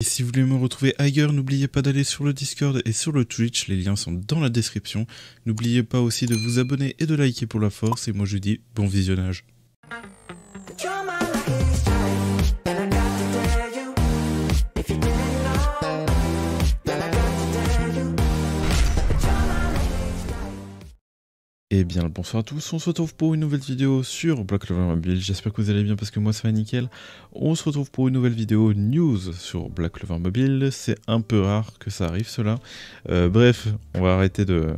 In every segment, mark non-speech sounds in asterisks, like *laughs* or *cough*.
Et si vous voulez me retrouver ailleurs, n'oubliez pas d'aller sur le Discord et sur le Twitch, les liens sont dans la description. N'oubliez pas aussi de vous abonner et de liker pour la force, et moi je vous dis bon visionnage. eh bien bonsoir à tous, on se retrouve pour une nouvelle vidéo sur Black Clover Mobile, j'espère que vous allez bien parce que moi ça va nickel. On se retrouve pour une nouvelle vidéo news sur Black Clover Mobile, c'est un peu rare que ça arrive cela. Euh, bref, on va arrêter de,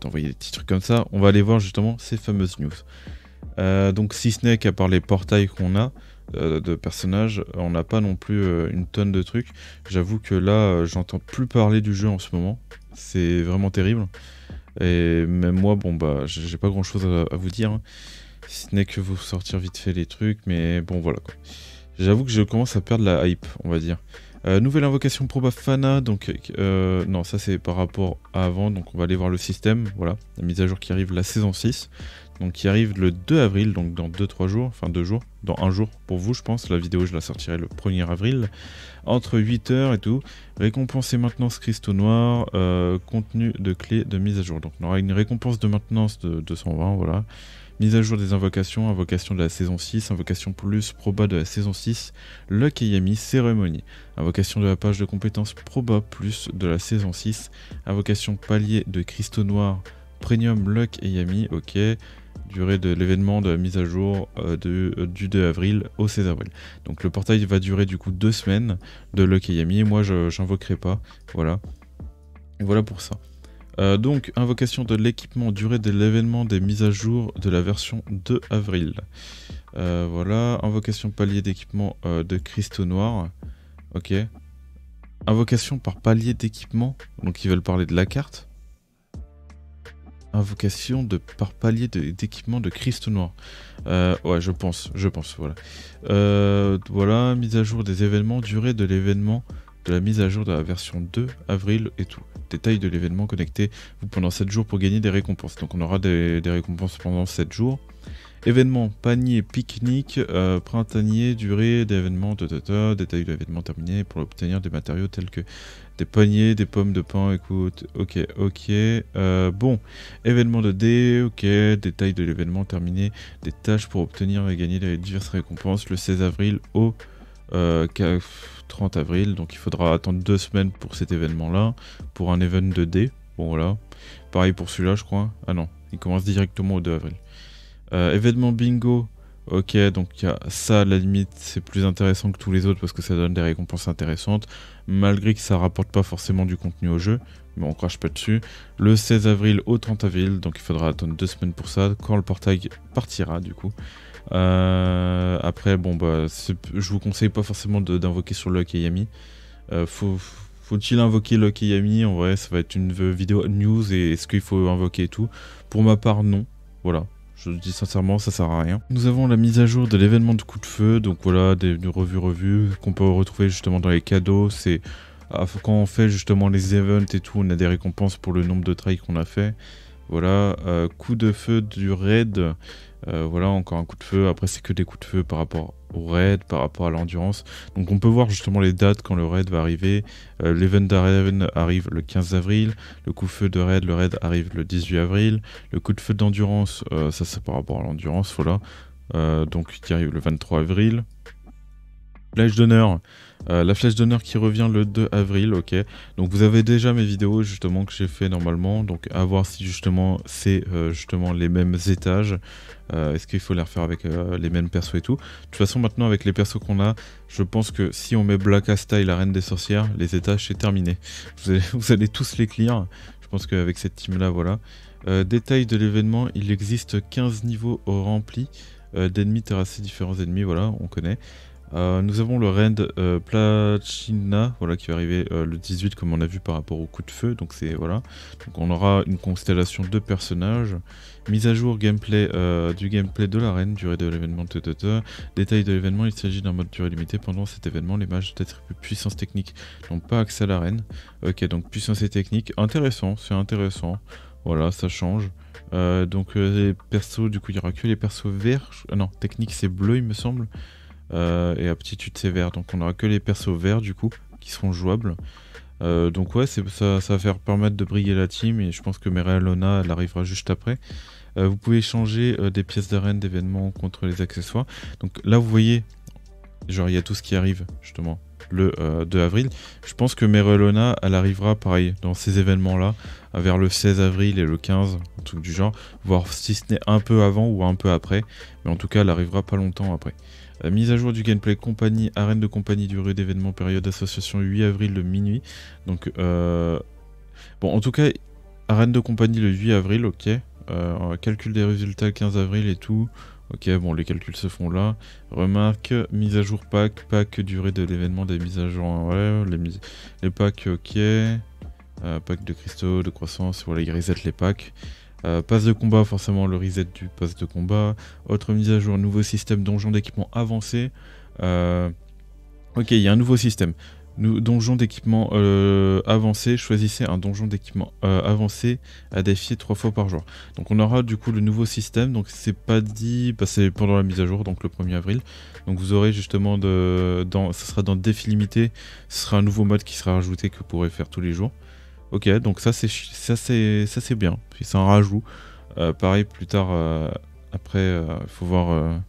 t'envoyer des petits trucs comme ça, on va aller voir justement ces fameuses news. Euh, donc si ce n'est qu'à part les portails qu'on a euh, de personnages, on n'a pas non plus une tonne de trucs. J'avoue que là j'entends plus parler du jeu en ce moment, c'est vraiment terrible. Et même moi, bon, bah, j'ai pas grand chose à, vous dire. Hein. Si ce n'est que vous sortir vite fait les trucs, mais bon, voilà quoi. J'avoue que je commence à perdre la hype, on va dire. Euh, nouvelle invocation Bafana, donc euh, non, ça c'est par rapport à avant, donc on va aller voir le système, voilà, la mise à jour qui arrive, la saison 6, donc qui arrive le 2 avril, donc dans 2-3 jours, enfin 2 jours, dans un jour pour vous je pense, la vidéo je la sortirai le 1er avril, entre 8h et tout, récompense et maintenance cristaux noirs, euh, contenu de clé de mise à jour, donc on aura une récompense de maintenance de 220, voilà, Mise à jour des invocations, invocation de la saison 6, invocation plus, proba de la saison 6, luck et yami, cérémonie. Invocation de la page de compétences proba plus de la saison 6, invocation palier de cristaux noirs, premium, luck et yami, ok. Durée de l'événement de mise à jour euh, de, euh, du 2 avril au 16 avril. Donc le portail va durer du coup deux semaines de luck et yami, moi j'invoquerai pas, voilà. voilà pour ça. Euh, donc, invocation de l'équipement, durée de l'événement des mises à jour de la version 2 avril. Euh, voilà, invocation palier d'équipement euh, de cristaux noirs. Ok. Invocation par palier d'équipement. Donc, ils veulent parler de la carte. Invocation de, par palier d'équipement de, cristaux noirs. ouais, je pense, je pense, voilà. voilà, mise à jour des événements, durée de l'événement de la mise à jour de la version 2 avril et tout détails de l'événement, connecté vous pendant 7 jours pour gagner des récompenses. Donc on aura des, des récompenses pendant 7 jours. Événement, panier, pique-nique, euh, printanier, durée d'événements, détail de l'événement terminé pour obtenir des matériaux tels que des paniers, des pommes de pain, écoute, ok, ok, euh, bon, événement de dé, ok, détail de l'événement terminé, des tâches pour obtenir et gagner les diverses récompenses le 16 avril au... Euh, 30 avril, donc il faudra attendre deux semaines pour cet événement-là, pour un event de d Bon voilà. Pareil pour celui-là, je crois. Ah non, il commence directement au 2 avril. Euh, événement bingo Ok, donc ça, à la limite, c'est plus intéressant que tous les autres parce que ça donne des récompenses intéressantes, malgré que ça rapporte pas forcément du contenu au jeu, mais on crache pas dessus. Le 16 avril au 30 avril, donc il faudra attendre deux semaines pour ça, quand le portail partira du coup. Euh, après, bon, bah, je vous conseille pas forcément d'invoquer sur Loki et Yami. Euh, faut, il invoquer Loki Yami En vrai, ça va être une vidéo news et est-ce qu'il faut invoquer et tout. Pour ma part, non. Voilà, je dis sincèrement, ça sert à rien. Nous avons la mise à jour de l'événement de coup de feu. Donc voilà, des, revues revues qu'on peut retrouver justement dans les cadeaux. C'est ah, quand on fait justement les events et tout, on a des récompenses pour le nombre de trails qu'on a fait. Voilà, euh, coup de feu du raid. Euh, voilà, encore un coup de feu. Après, c'est que des coups de feu par rapport au raid, par rapport à l'endurance. Donc, on peut voir justement les dates quand le raid va arriver. Euh, l'event arrive le 15 avril. Le coup de feu de raid, le raid arrive le 18 avril. Le coup de feu d'endurance, euh, ça c'est par rapport à l'endurance, voilà. donc, qui arrive le 23 avril. Flèche d'honneur. Euh, la flèche d'honneur qui revient le 2 avril, ok. Donc vous avez déjà mes vidéos justement que j'ai fait normalement, donc à voir si justement c'est euh, justement les mêmes étages. Euh, est-ce qu'il faut les refaire avec les mêmes persos et tout De toute façon maintenant avec les persos qu'on a, je pense que si on met Black Asta et la Reine des Sorcières, les étages c'est terminé. Vous allez, *laughs* vous allez, tous les clear. Je pense qu'avec cette team là, voilà. détail de l'événement, il existe 15 niveaux remplis d'ennemis terrassés différents ennemis, voilà, on connaît. Euh, nous avons le raid euh, Plachina, voilà, qui est arriver euh, le 18 comme on l'a vu par rapport au coup de feu. Donc c'est voilà. Donc on aura une constellation de personnages. Mise à jour gameplay euh, du gameplay de l'arène, durée de l'événement, détail de l'événement, il s'agit d'un mode durée limitée. Pendant cet événement, les mages plus puissance technique n'ont pas accès à l'arène. Ok, donc puissance et technique, intéressant, c'est intéressant. Voilà, ça change. donc les persos, du coup, il n'y aura que les persos verts. non, technique c'est bleu, il me semble. Euh, et aptitude sévère. Donc on aura que les persos verts du coup qui seront jouables. Euh, donc ouais, ça, ça, va faire permettre de briller la team et je pense que Merelona elle arrivera juste après. Euh, vous pouvez changer des pièces d'arène d'événements contre les accessoires. Donc là vous voyez, genre il y a tout ce qui arrive justement le 2 avril. Je pense que Merelona elle arrivera pareil dans ces événements là vers le 16 avril et le 15, un truc du genre, voir si ce n'est un peu avant ou un peu après, mais en tout cas elle arrivera pas longtemps après. Euh, mise à jour du gameplay compagnie, arène de compagnie, durée d'événement, période d'association, 8 avril de minuit. Donc, euh... bon, en tout cas, arène de compagnie le 8 avril, ok. Euh, calcul des résultats 15 avril et tout. Ok, bon, les calculs se font là. Remarque, mise à jour pack, pack, durée de l'événement, des mises à jour, hein, les, packs, ok. Euh, pack de cristaux, de croissance, voilà, ils reset les packs. Euh, passe de combat, forcément le reset du passe de combat. Autre mise à jour, nouveau système donjon d'équipement avancé. Euh, ok, il y a un nouveau système. Nous, donjon d'équipement euh, avancé, choisissez un donjon d'équipement avancé à défier trois fois par jour. Donc on aura du coup le nouveau système, donc c'est pas dit, bah, c'est pendant la mise à jour, donc le 1er avril. Donc vous aurez justement, de, dans, ce sera dans défi limité, ce sera un nouveau mode qui sera ajouté que vous pourrez faire tous les jours. Ok, donc ça c'est ça c'est ça c'est bien. Puis c'est un rajout. Euh, pareil plus tard euh, après, il euh, faut voir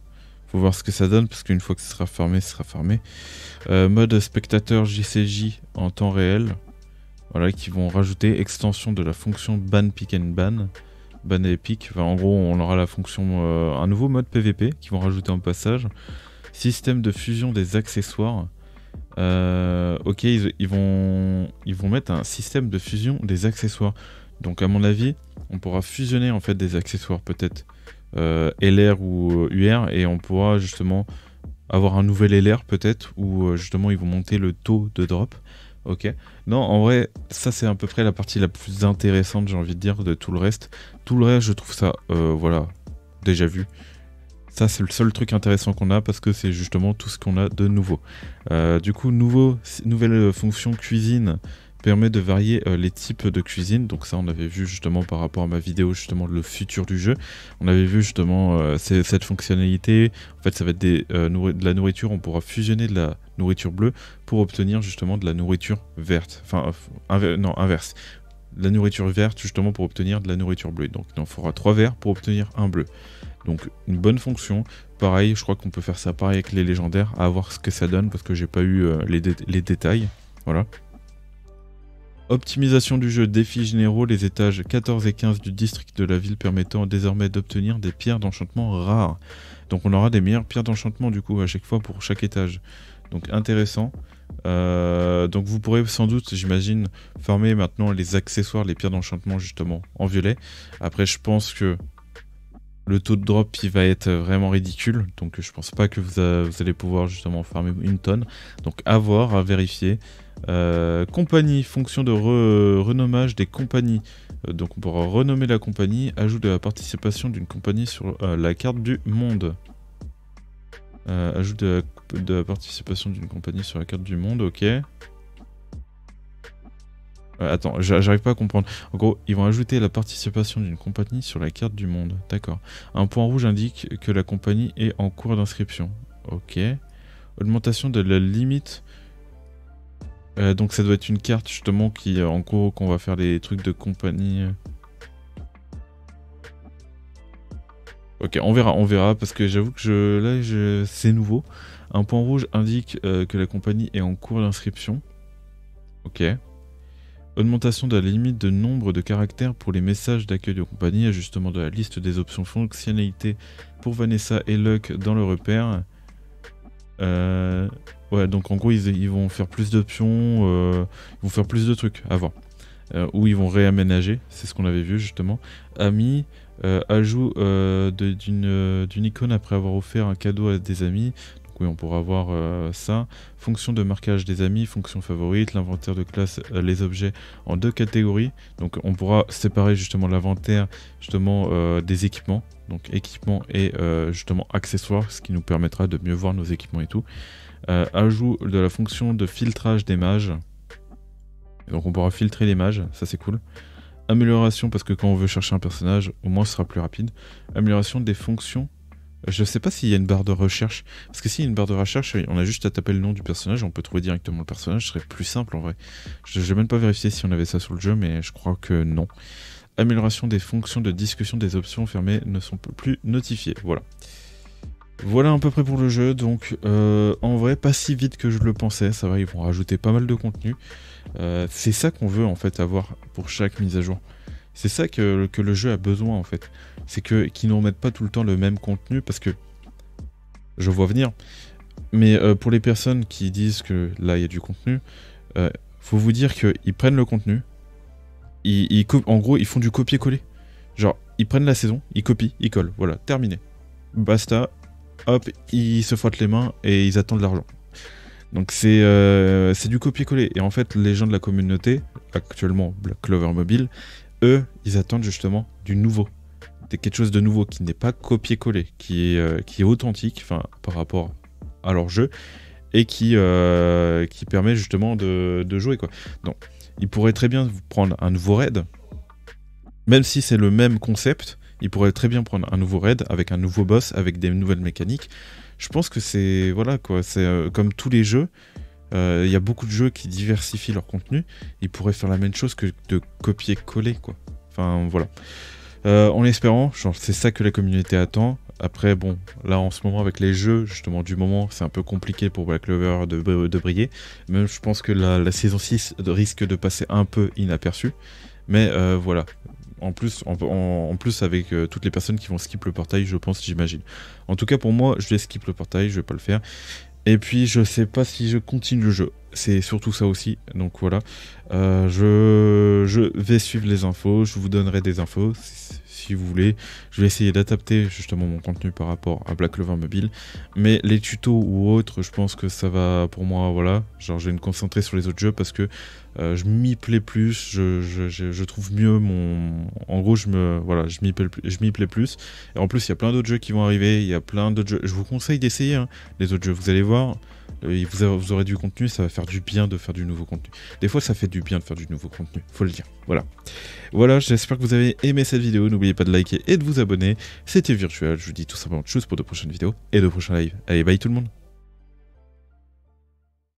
voir ce que ça donne parce qu'une fois que ce sera fermé, ce sera fermé. mode spectateur JCJ en temps réel. Voilà, qui vont rajouter extension de la fonction ban pick and ban. Ban et pick. en gros, on aura la fonction un nouveau mode PVP qui vont rajouter en passage. Système de fusion des accessoires euh, ok, ils, vont, ils vont mettre un système de fusion des accessoires. Donc à mon avis, on pourra fusionner en fait des accessoires peut-être euh, LR ou UR euh, et on pourra justement avoir un nouvel LR peut-être où justement ils vont monter le taux de drop. Ok. Non, en vrai, ça c'est à peu près la partie la plus intéressante, j'ai envie de dire, de tout le reste. Tout le reste, je trouve ça, voilà, déjà vu. Ça, c'est le seul truc intéressant qu'on a parce que c'est justement tout ce qu'on a de nouveau. Euh, du coup, nouvelle euh, fonction cuisine permet de varier euh, les types de cuisine. Donc ça, on avait vu justement par rapport à ma vidéo justement le futur du jeu. On avait vu justement cette fonctionnalité. En fait, ça va être de la nourriture. On pourra fusionner de la nourriture bleue pour obtenir justement de la nourriture verte. Enfin, non, inverse. la nourriture verte justement pour obtenir de la nourriture bleue. Donc il en faudra trois verts pour obtenir un bleu. Donc une bonne fonction. Pareil, je crois qu'on peut faire ça pareil avec les légendaires, à voir ce que ça donne parce que j'ai pas eu euh, les, détails. Voilà. Optimisation du jeu, défis généraux, les étages 14 et 15 du district de la ville permettant désormais d'obtenir des pierres d'enchantement rares. Donc on aura des meilleures pierres d'enchantement du coup à chaque fois pour chaque étage. Donc intéressant. Euh, donc vous pourrez sans doute, j'imagine, farmer maintenant les accessoires, les pierres d'enchantement justement en violet. Après je pense que le taux de drop il va être vraiment ridicule. Donc je pense pas que vous, allez pouvoir justement farmer une tonne. Donc à voir, à vérifier. Euh, compagnie, fonction de renommage des compagnies. Euh, donc on pourra renommer la compagnie, ajout de la participation d'une compagnie sur euh, la carte du monde. ajout de de la participation d'une compagnie sur la carte du monde, ok. Euh, attends, j'arrive pas à comprendre. En gros, ils vont ajouter la participation d'une compagnie sur la carte du monde. D'accord. Un point rouge indique que la compagnie est en cours d'inscription. Ok. Augmentation de la limite. Euh, donc ça doit être une carte justement qui euh, en cours qu'on va faire des trucs de compagnie. Ok, on verra, on verra, parce que j'avoue que je, là, je, c'est nouveau. Un point rouge indique que la compagnie est en cours d'inscription. Ok. Augmentation de la limite de nombre de caractères pour les messages d'accueil de compagnie, ajustement de la liste des options fonctionnalités pour Vanessa et Luck dans le repère. Euh, ouais, donc en gros, ils, vont faire plus d'options, euh, ils vont faire plus de trucs avant. Euh, ou ils vont réaménager, c'est ce qu'on avait vu justement. Amis, ajout d'une icône après avoir offert un cadeau à des amis, oui, on pourra voir euh, ça. Fonction de marquage des amis, fonction favorite, l'inventaire de classe, euh, les objets en deux catégories. Donc on pourra séparer justement l'inventaire justement euh, des équipements. Donc équipements et justement accessoires, ce qui nous permettra de mieux voir nos équipements et tout. ajout de la fonction de filtrage des mages. Donc on pourra filtrer les mages, ça c'est cool. Amélioration, parce que quand on veut chercher un personnage, au moins ce sera plus rapide. Amélioration des fonctions je sais pas s'il y a une barre de recherche. Parce que s'il y a une barre de recherche, on a juste à taper le nom du personnage, on peut trouver directement le personnage, ce serait plus simple en vrai. Je n'ai même pas vérifié si on avait ça sur le jeu, mais je crois que non. Amélioration des fonctions de discussion des options fermées ne sont plus notifiées. Voilà. Voilà à peu près pour le jeu, donc euh, en vrai pas si vite que je le pensais, ça va, ils vont rajouter pas mal de contenu. Euh, c'est ça qu'on veut en fait avoir pour chaque mise à jour. C'est ça que, le jeu a besoin en fait. C'est que qu'ils nous remettent pas tout le temps le même contenu parce que je vois venir. Mais euh, pour les personnes qui disent que là il y a du contenu, il euh, faut vous dire qu'ils prennent le contenu, ils, en gros ils font du copier-coller. Genre ils prennent la saison, ils copient, ils collent, voilà, terminé. Basta, hop, ils se frottent les mains et ils attendent l'argent. Donc c'est euh, du copier-coller. Et en fait, les gens de la communauté, actuellement Black Clover Mobile, eux, ils attendent justement du nouveau. Quelque chose de nouveau qui n'est pas copié-collé, qui est, euh, qui est authentique par rapport à leur jeu et qui, euh, qui permet justement de, jouer. Quoi. Donc, ils pourraient très bien prendre un nouveau raid, même si c'est le même concept, ils pourraient très bien prendre un nouveau raid avec un nouveau boss, avec des nouvelles mécaniques. Je pense que c'est voilà quoi, c'est euh, comme tous les jeux, il euh, y a beaucoup de jeux qui diversifient leur contenu. Ils pourraient faire la même chose que de copier-coller, quoi. Enfin, voilà. Euh, en espérant, c'est ça que la communauté attend. Après, bon, là en ce moment avec les jeux, justement du moment, c'est un peu compliqué pour Black Clover de, briller. Même je pense que la, saison 6 risque de passer un peu inaperçue. Mais euh, voilà. En plus, en, plus avec toutes les personnes qui vont skip le portail, je pense, j'imagine. En tout cas, pour moi, je vais skip le portail, je vais pas le faire. Et puis je sais pas si je continue le jeu. C'est surtout ça aussi. Donc voilà. Euh, je, je vais suivre les infos. Je vous donnerai des infos si vous voulez. Je vais essayer d'adapter justement mon contenu par rapport à Black Clover Mobile. Mais les tutos ou autres, je pense que ça va pour moi, voilà. Genre je vais me concentrer sur les autres jeux parce que euh, je m'y plais plus, je, trouve mieux mon... En gros, je me voilà, je m'y plais, plus. Et en plus, il y a plein d'autres jeux qui vont arriver, il y a plein d'autres jeux... Je vous conseille d'essayer hein, les autres jeux, vous allez voir. Euh, vous, aurez du contenu, ça va faire du bien de faire du nouveau contenu. Des fois, ça fait du bien de faire du nouveau contenu, faut le dire. Voilà. Voilà, j'espère que vous avez aimé cette vidéo. N'oubliez pas de liker et de vous abonner. C'était virtuel. je vous dis tout simplement de choses pour de prochaines vidéos et de prochains lives. Allez, bye tout le monde!